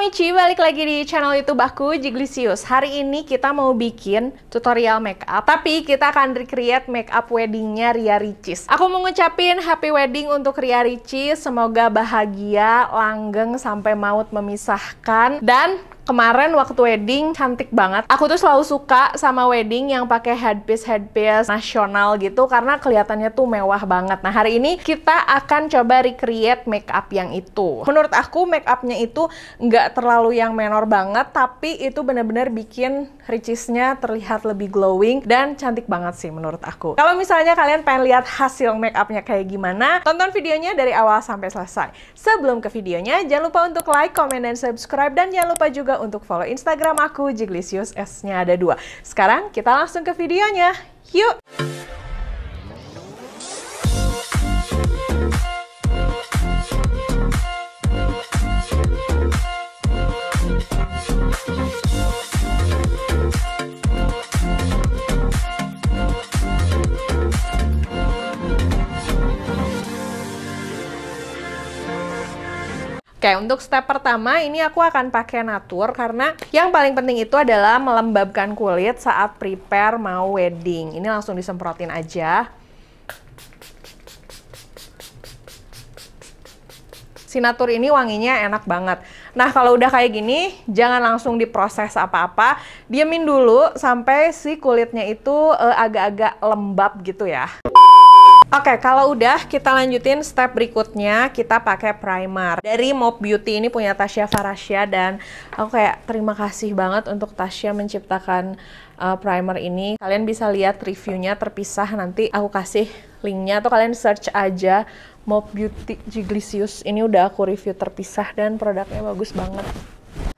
Michi, balik lagi di channel YouTube aku, Jiglisius. Hari ini kita mau bikin tutorial makeup, tapi kita akan recreate makeup weddingnya Ria Ricis. Aku mau ngucapin happy wedding untuk Ria Ricis, semoga bahagia, langgeng sampai maut memisahkan, dan Kemarin waktu wedding cantik banget. Aku tuh selalu suka sama wedding yang pakai headpiece headpiece nasional gitu karena kelihatannya tuh mewah banget. Nah, hari ini kita akan coba recreate make up yang itu. Menurut aku make upnya itu nggak terlalu yang menor banget tapi itu bener-bener bikin ricisnya terlihat lebih glowing dan cantik banget sih menurut aku. Kalau misalnya kalian pengen lihat hasil make upnya kayak gimana, tonton videonya dari awal sampai selesai. Sebelum ke videonya, jangan lupa untuk like, comment, dan subscribe dan jangan lupa juga untuk follow Instagram aku, Jiglisius S-nya ada dua. Sekarang kita langsung ke videonya. Yuk! Oke, untuk step pertama ini aku akan pakai natur karena yang paling penting itu adalah melembabkan kulit saat prepare mau wedding. Ini langsung disemprotin aja. Sinatur ini wanginya enak banget. Nah, kalau udah kayak gini, jangan langsung diproses apa-apa. Diamin dulu sampai si kulitnya itu eh, agak-agak uh, lembab gitu ya. Oke, okay, kalau udah kita lanjutin step berikutnya kita pakai primer. Dari Mob Beauty ini punya Tasya Farasya dan aku kayak terima kasih banget untuk Tasya menciptakan uh, primer ini. Kalian bisa lihat reviewnya terpisah nanti aku kasih linknya atau kalian search aja Mob Beauty Jiglisius. Ini udah aku review terpisah dan produknya bagus banget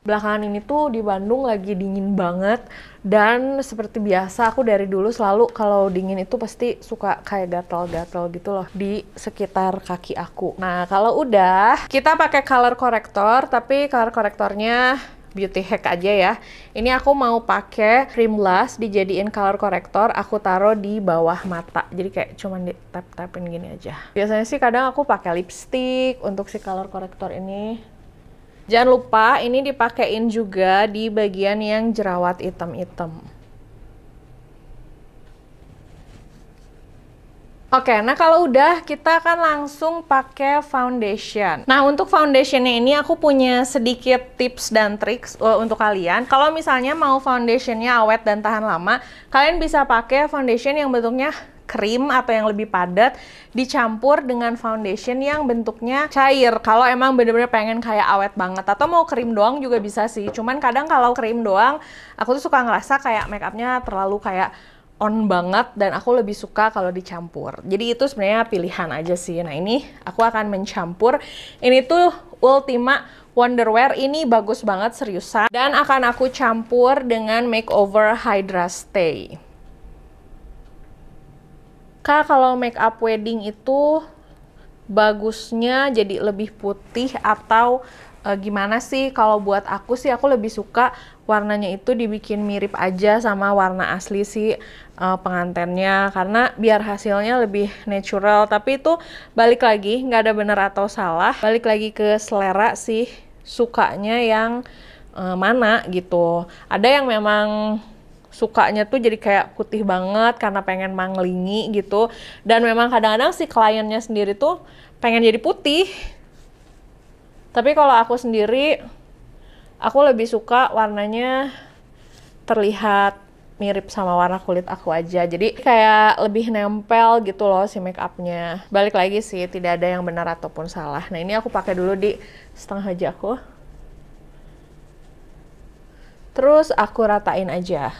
belakangan ini tuh di Bandung lagi dingin banget dan seperti biasa aku dari dulu selalu kalau dingin itu pasti suka kayak gatal-gatal gitu loh di sekitar kaki aku. Nah kalau udah kita pakai color corrector tapi color correctornya beauty hack aja ya. Ini aku mau pakai cream blush dijadiin color corrector, aku taruh di bawah mata. Jadi kayak cuman di tap-tapin gini aja. Biasanya sih kadang aku pakai lipstick untuk si color corrector ini Jangan lupa ini dipakein juga di bagian yang jerawat hitam-hitam. Oke, nah kalau udah kita akan langsung pakai foundation. Nah untuk foundationnya ini aku punya sedikit tips dan triks uh, untuk kalian. Kalau misalnya mau foundationnya awet dan tahan lama, kalian bisa pakai foundation yang bentuknya krim atau yang lebih padat dicampur dengan foundation yang bentuknya cair. Kalau emang bener-bener pengen kayak awet banget atau mau krim doang juga bisa sih. Cuman kadang kalau krim doang aku tuh suka ngerasa kayak makeupnya terlalu kayak on banget dan aku lebih suka kalau dicampur. Jadi itu sebenarnya pilihan aja sih. Nah ini aku akan mencampur. Ini tuh Ultima Wonderwear ini bagus banget seriusan dan akan aku campur dengan makeover Hydra Stay. Kak, kalau make up wedding itu bagusnya jadi lebih putih atau e, gimana sih kalau buat aku sih aku lebih suka warnanya itu dibikin mirip aja sama warna asli si e, eh, pengantennya karena biar hasilnya lebih natural tapi itu balik lagi nggak ada benar atau salah balik lagi ke selera sih sukanya yang eh, mana gitu ada yang memang sukanya tuh jadi kayak putih banget karena pengen manglingi gitu dan memang kadang-kadang si kliennya sendiri tuh pengen jadi putih tapi kalau aku sendiri aku lebih suka warnanya terlihat mirip sama warna kulit aku aja jadi kayak lebih nempel gitu loh si make upnya balik lagi sih tidak ada yang benar ataupun salah nah ini aku pakai dulu di setengah aja aku terus aku ratain aja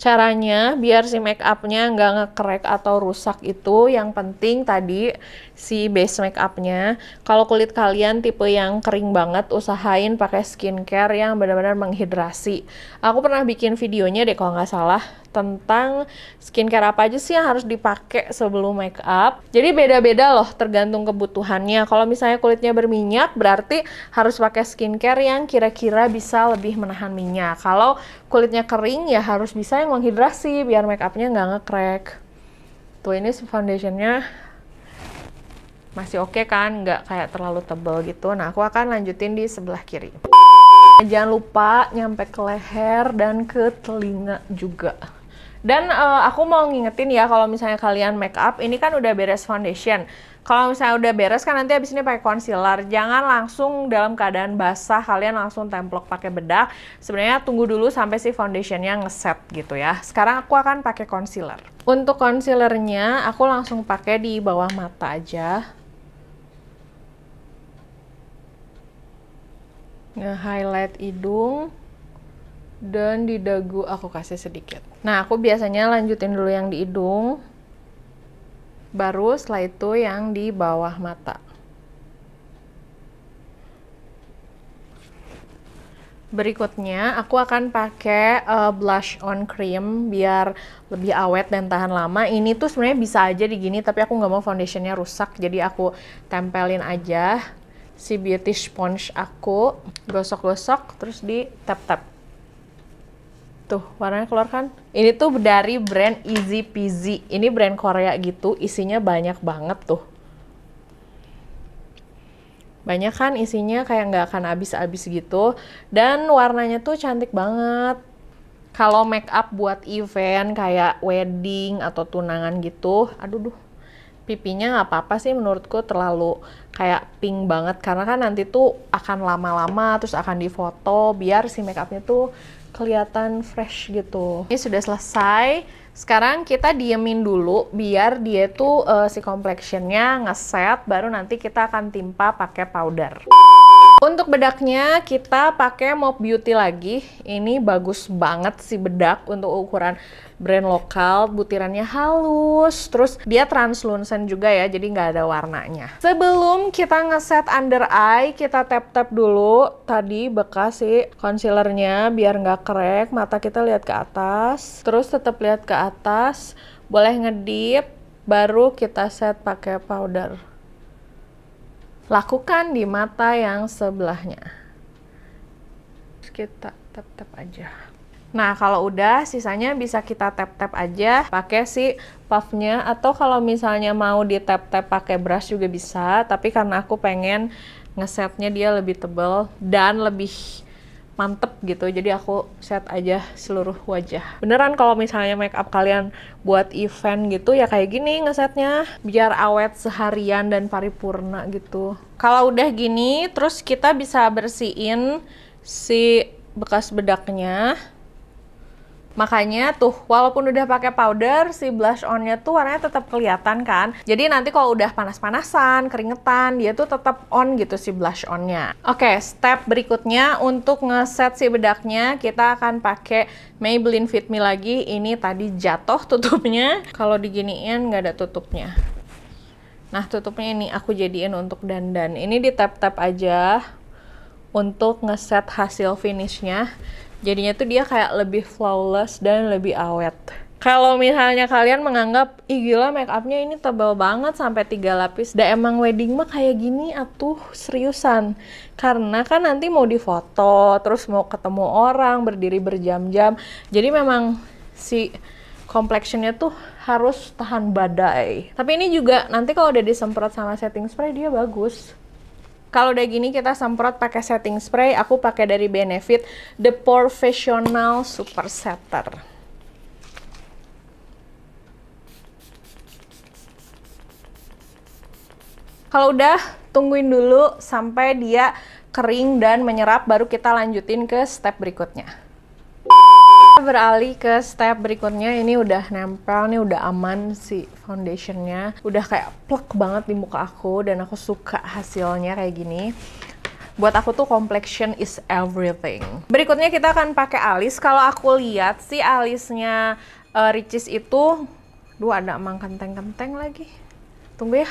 caranya biar si make upnya nggak ngekrek atau rusak itu yang penting tadi si base make upnya kalau kulit kalian tipe yang kering banget usahain pakai skincare yang benar-benar menghidrasi aku pernah bikin videonya deh kalau nggak salah tentang skincare apa aja sih yang harus dipakai sebelum make up. Jadi beda-beda loh tergantung kebutuhannya. Kalau misalnya kulitnya berminyak berarti harus pakai skincare yang kira-kira bisa lebih menahan minyak. Kalau kulitnya kering ya harus bisa yang menghidrasi biar make upnya nggak ngekrek. Tuh ini foundationnya masih oke okay kan, nggak kayak terlalu tebel gitu. Nah, aku akan lanjutin di sebelah kiri. Jangan lupa nyampe ke leher dan ke telinga juga. Dan uh, aku mau ngingetin ya kalau misalnya kalian make up ini kan udah beres foundation. Kalau misalnya udah beres kan nanti abis ini pakai concealer. Jangan langsung dalam keadaan basah kalian langsung templok pakai bedak. Sebenarnya tunggu dulu sampai si foundationnya ngeset gitu ya. Sekarang aku akan pakai concealer. Untuk concealernya aku langsung pakai di bawah mata aja. Nge-highlight hidung dan di dagu aku kasih sedikit. Nah, aku biasanya lanjutin dulu yang di hidung, baru setelah itu yang di bawah mata. Berikutnya, aku akan pakai uh, blush on cream biar lebih awet dan tahan lama. Ini tuh sebenarnya bisa aja di gini, tapi aku nggak mau foundationnya rusak, jadi aku tempelin aja si beauty sponge aku, gosok-gosok, terus di tap-tap. Tuh, warnanya keluar kan? Ini tuh dari brand Easy Peasy. Ini brand Korea gitu, isinya banyak banget tuh. Banyak kan isinya kayak nggak akan habis-habis gitu. Dan warnanya tuh cantik banget. Kalau make up buat event kayak wedding atau tunangan gitu, aduh duh, pipinya nggak apa-apa sih menurutku terlalu kayak pink banget karena kan nanti tuh akan lama-lama terus akan difoto biar si make upnya tuh kelihatan fresh gitu. Ini sudah selesai. Sekarang kita diemin dulu biar dia tuh uh, si complexionnya ngeset, baru nanti kita akan timpa pakai powder. Untuk bedaknya kita pakai Mop Beauty lagi. Ini bagus banget sih bedak untuk ukuran brand lokal, butirannya halus, terus dia translucent juga ya, jadi nggak ada warnanya. Sebelum kita ngeset under eye, kita tap-tap dulu tadi bekas si concealernya biar nggak krek, mata kita lihat ke atas, terus tetap lihat ke atas, boleh ngedip, baru kita set pakai powder. Lakukan di mata yang sebelahnya. Terus kita tap-tap aja. Nah, kalau udah sisanya bisa kita tap-tap aja pakai si puffnya atau kalau misalnya mau di tap-tap pakai brush juga bisa, tapi karena aku pengen ngesetnya dia lebih tebal dan lebih mantep gitu jadi aku set aja seluruh wajah beneran kalau misalnya make up kalian buat event gitu ya kayak gini ngesetnya biar awet seharian dan paripurna gitu kalau udah gini terus kita bisa bersihin si bekas bedaknya Makanya tuh, walaupun udah pakai powder, si blush onnya tuh warnanya tetap kelihatan kan. Jadi nanti kalau udah panas-panasan, keringetan, dia tuh tetap on gitu si blush onnya. Oke, okay, step berikutnya untuk ngeset si bedaknya, kita akan pakai Maybelline Fit Me lagi. Ini tadi jatuh tutupnya. Kalau diginiin nggak ada tutupnya. Nah, tutupnya ini aku jadiin untuk dandan. Ini di tap-tap aja untuk ngeset hasil finishnya jadinya tuh dia kayak lebih flawless dan lebih awet kalau misalnya kalian menganggap ih gila make upnya ini tebal banget sampai tiga lapis dah emang wedding mah kayak gini atuh seriusan karena kan nanti mau difoto terus mau ketemu orang berdiri berjam-jam jadi memang si complexionnya tuh harus tahan badai tapi ini juga nanti kalau udah disemprot sama setting spray dia bagus kalau udah gini kita semprot pakai setting spray. Aku pakai dari Benefit The Professional Super Setter. Kalau udah tungguin dulu sampai dia kering dan menyerap baru kita lanjutin ke step berikutnya beralih ke step berikutnya ini udah nempel nih udah aman si foundationnya udah kayak plek banget di muka aku dan aku suka hasilnya kayak gini buat aku tuh complexion is everything. Berikutnya kita akan pakai alis. Kalau aku lihat si alisnya uh, Ricis itu, duh ada emang kenteng-kenteng lagi. Tunggu ya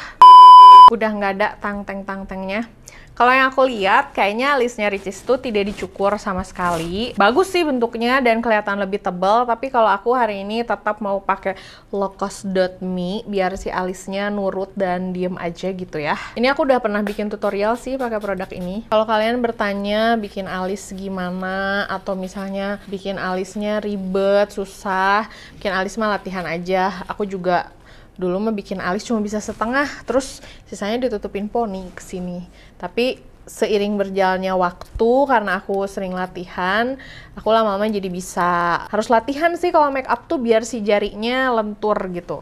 udah nggak ada tang-teng-tang-tengnya. Kalau yang aku lihat, kayaknya alisnya Ricis itu tidak dicukur sama sekali. Bagus sih bentuknya dan kelihatan lebih tebal, tapi kalau aku hari ini tetap mau pakai locos.me biar si alisnya nurut dan diem aja gitu ya. Ini aku udah pernah bikin tutorial sih pakai produk ini. Kalau kalian bertanya bikin alis gimana atau misalnya bikin alisnya ribet, susah, bikin alis mah latihan aja. Aku juga dulu mah bikin alis cuma bisa setengah terus sisanya ditutupin poni ke sini tapi seiring berjalannya waktu karena aku sering latihan aku lama-lama jadi bisa harus latihan sih kalau make up tuh biar si jarinya lentur gitu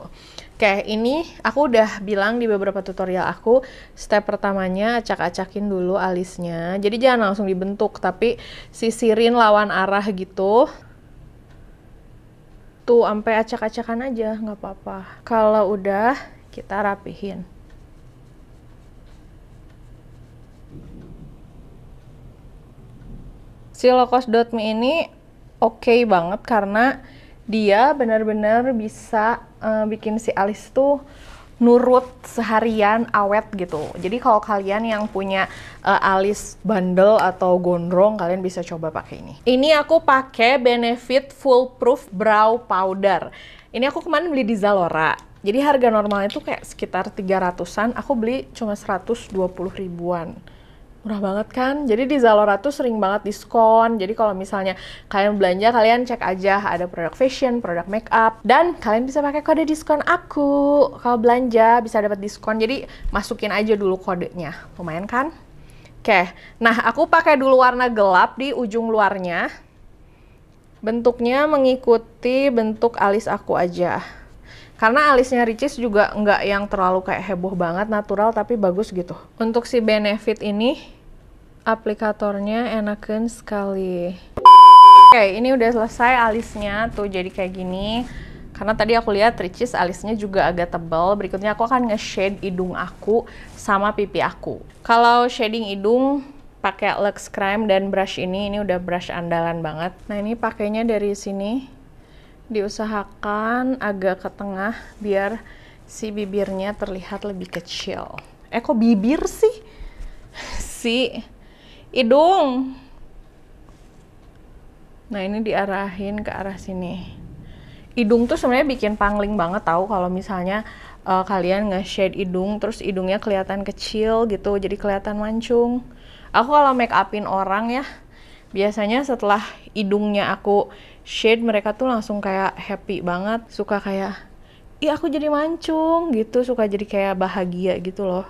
Oke, ini aku udah bilang di beberapa tutorial aku, step pertamanya acak-acakin dulu alisnya. Jadi jangan langsung dibentuk, tapi sisirin lawan arah gitu gitu sampai acak-acakan aja nggak apa-apa kalau udah kita rapihin si me ini oke okay banget karena dia benar-benar bisa uh, bikin si alis tuh nurut seharian awet gitu. Jadi kalau kalian yang punya uh, alis bandel atau gondrong kalian bisa coba pakai ini. Ini aku pakai Benefit Full Proof Brow Powder. Ini aku kemarin beli di Zalora. Jadi harga normalnya itu kayak sekitar 300-an, aku beli cuma 120 ribuan. Murah banget kan? Jadi di Zalora tuh sering banget diskon. Jadi kalau misalnya kalian belanja, kalian cek aja ada produk fashion, produk makeup, dan kalian bisa pakai kode diskon aku. Kalau belanja bisa dapat diskon. Jadi masukin aja dulu kodenya. Lumayan kan? Oke. Nah, aku pakai dulu warna gelap di ujung luarnya. Bentuknya mengikuti bentuk alis aku aja. Karena alisnya Ricis juga nggak yang terlalu kayak heboh banget, natural tapi bagus gitu. Untuk si Benefit ini, aplikatornya enakan sekali. Oke, okay, ini udah selesai alisnya, tuh jadi kayak gini. Karena tadi aku lihat Ricis alisnya juga agak tebal. Berikutnya aku akan nge-shade hidung aku sama pipi aku. Kalau shading hidung, pakai Lux Crime dan brush ini, ini udah brush andalan banget. Nah ini pakainya dari sini diusahakan agak ke tengah biar si bibirnya terlihat lebih kecil. Eh kok bibir sih? Si hidung. Nah ini diarahin ke arah sini. Hidung tuh sebenarnya bikin pangling banget tahu kalau misalnya uh, kalian nge-shade hidung terus hidungnya kelihatan kecil gitu jadi kelihatan mancung. Aku kalau make upin orang ya biasanya setelah hidungnya aku shade mereka tuh langsung kayak happy banget suka kayak iya aku jadi mancung gitu suka jadi kayak bahagia gitu loh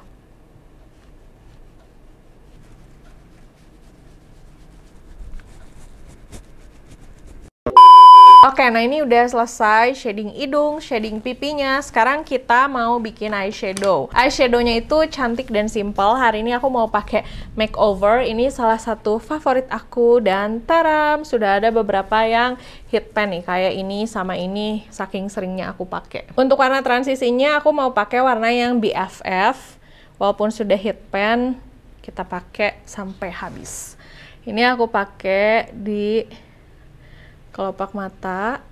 Oke, nah ini udah selesai shading hidung, shading pipinya. Sekarang kita mau bikin eyeshadow. Eyeshadownya itu cantik dan simple. Hari ini aku mau pakai makeover. Ini salah satu favorit aku dan taram sudah ada beberapa yang hit pen nih kayak ini sama ini saking seringnya aku pakai. Untuk warna transisinya aku mau pakai warna yang BFF. Walaupun sudah hit pen, kita pakai sampai habis. Ini aku pakai di kelopak mata.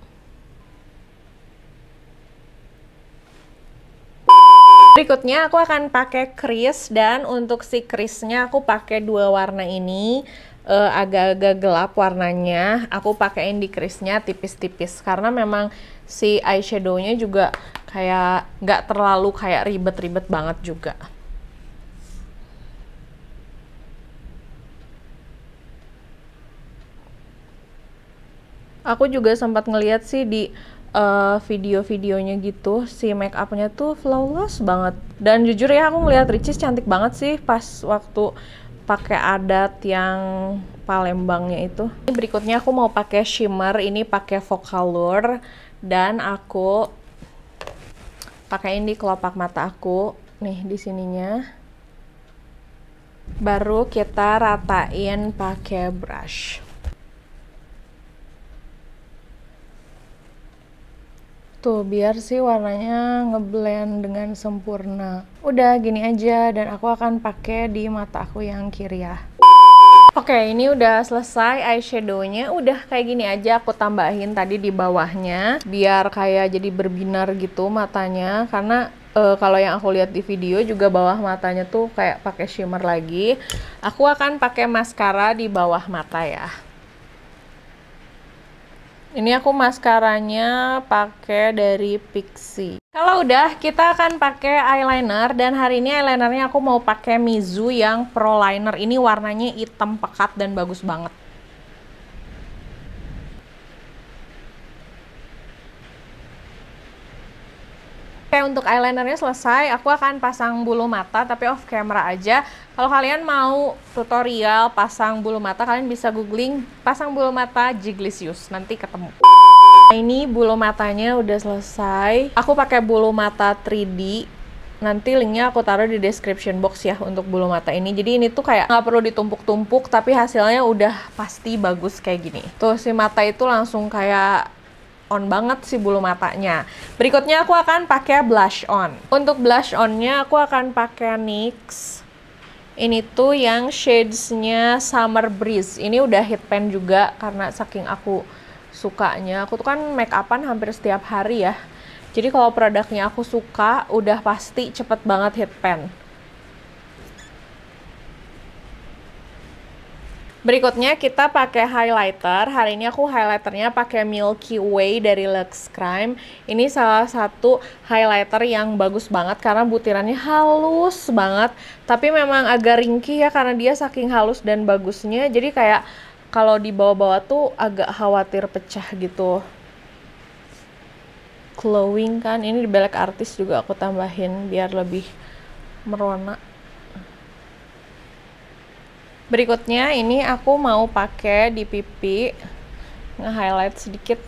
Berikutnya aku akan pakai kris dan untuk si krisnya aku pakai dua warna ini eh, agak-agak uh, gelap warnanya. Aku pakaiin di krisnya tipis-tipis karena memang si eyeshadownya juga kayak nggak terlalu kayak ribet-ribet banget juga. aku juga sempat ngeliat sih di uh, video-videonya gitu si make upnya tuh flawless banget dan jujur ya aku ngeliat Ricis cantik banget sih pas waktu pakai adat yang Palembangnya itu ini berikutnya aku mau pakai shimmer ini pakai Vocalour dan aku pakai ini kelopak mata aku nih di sininya baru kita ratain pakai brush Tuh, biar sih warnanya ngeblend dengan sempurna. Udah, gini aja dan aku akan pakai di mata aku yang kiri ya. Oke, okay, ini udah selesai eyeshadownya. Udah kayak gini aja aku tambahin tadi di bawahnya. Biar kayak jadi berbinar gitu matanya. Karena uh, kalau yang aku lihat di video juga bawah matanya tuh kayak pakai shimmer lagi. Aku akan pakai maskara di bawah mata ya. Ini aku maskaranya pakai dari Pixi. Kalau udah, kita akan pakai eyeliner dan hari ini eyelinernya aku mau pakai Mizu yang Pro Liner. Ini warnanya hitam pekat dan bagus banget. Oke untuk eyelinernya selesai, aku akan pasang bulu mata tapi off camera aja. Kalau kalian mau tutorial pasang bulu mata, kalian bisa googling pasang bulu mata Jiglisius, nanti ketemu. Nah, ini bulu matanya udah selesai. Aku pakai bulu mata 3D. Nanti linknya aku taruh di description box ya untuk bulu mata ini. Jadi ini tuh kayak nggak perlu ditumpuk-tumpuk, tapi hasilnya udah pasti bagus kayak gini. Tuh si mata itu langsung kayak on banget si bulu matanya. Berikutnya aku akan pakai blush on. Untuk blush onnya aku akan pakai NYX. Ini tuh yang shadesnya Summer Breeze. Ini udah hit pen juga karena saking aku sukanya. Aku tuh kan make upan hampir setiap hari ya. Jadi kalau produknya aku suka, udah pasti cepet banget hit pen. Berikutnya kita pakai highlighter. Hari ini aku highlighternya pakai Milky Way dari Lux Crime. Ini salah satu highlighter yang bagus banget karena butirannya halus banget. Tapi memang agak ringkih ya karena dia saking halus dan bagusnya. Jadi kayak kalau di bawah-bawah tuh agak khawatir pecah gitu. Glowing kan. Ini di belek artis juga aku tambahin biar lebih merona berikutnya ini aku mau pakai di pipi nge-highlight sedikit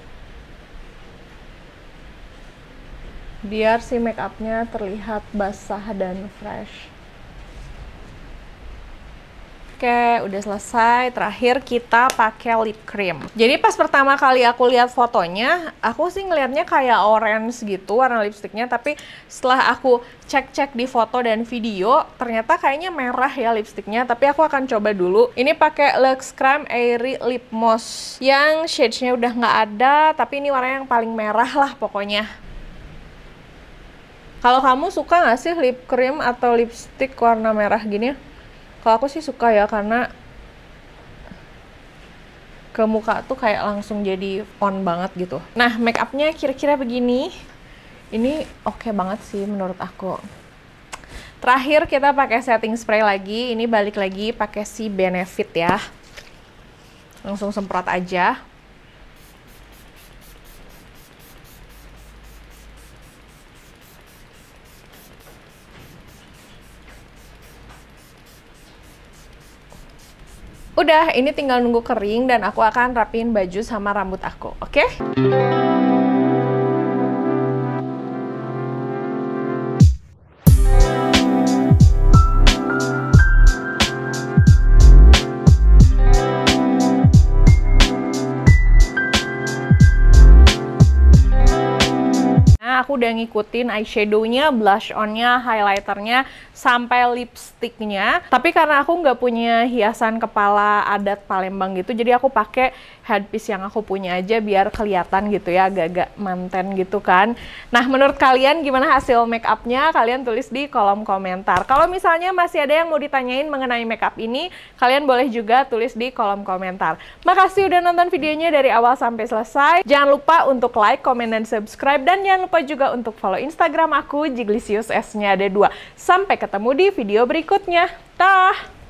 biar si make upnya terlihat basah dan fresh pakai, udah selesai. Terakhir kita pakai lip cream. Jadi pas pertama kali aku lihat fotonya, aku sih ngelihatnya kayak orange gitu warna lipstiknya, tapi setelah aku cek-cek di foto dan video, ternyata kayaknya merah ya lipstiknya, tapi aku akan coba dulu. Ini pakai Lux Cream Airy Lip Moss yang shades-nya udah nggak ada, tapi ini warna yang paling merah lah pokoknya. Kalau kamu suka nggak sih lip cream atau lipstick warna merah gini? kalau aku sih suka ya karena ke muka tuh kayak langsung jadi on banget gitu. Nah, make upnya kira-kira begini. Ini oke okay banget sih menurut aku. Terakhir kita pakai setting spray lagi. Ini balik lagi pakai si Benefit ya. Langsung semprot aja. Udah, ini tinggal nunggu kering dan aku akan rapiin baju sama rambut aku, oke? Okay? aku udah ngikutin eyeshadownya, blush on-nya, highlighter highlighternya, sampai lipstick-nya. Tapi karena aku nggak punya hiasan kepala adat Palembang gitu, jadi aku pakai headpiece yang aku punya aja biar kelihatan gitu ya, agak-agak manten gitu kan. Nah, menurut kalian gimana hasil makeup-nya? Kalian tulis di kolom komentar. Kalau misalnya masih ada yang mau ditanyain mengenai makeup ini, kalian boleh juga tulis di kolom komentar. Makasih udah nonton videonya dari awal sampai selesai. Jangan lupa untuk like, comment, dan subscribe. Dan jangan lupa juga juga untuk follow Instagram aku Jiglisius S-nya ada dua. Sampai ketemu di video berikutnya. Tah!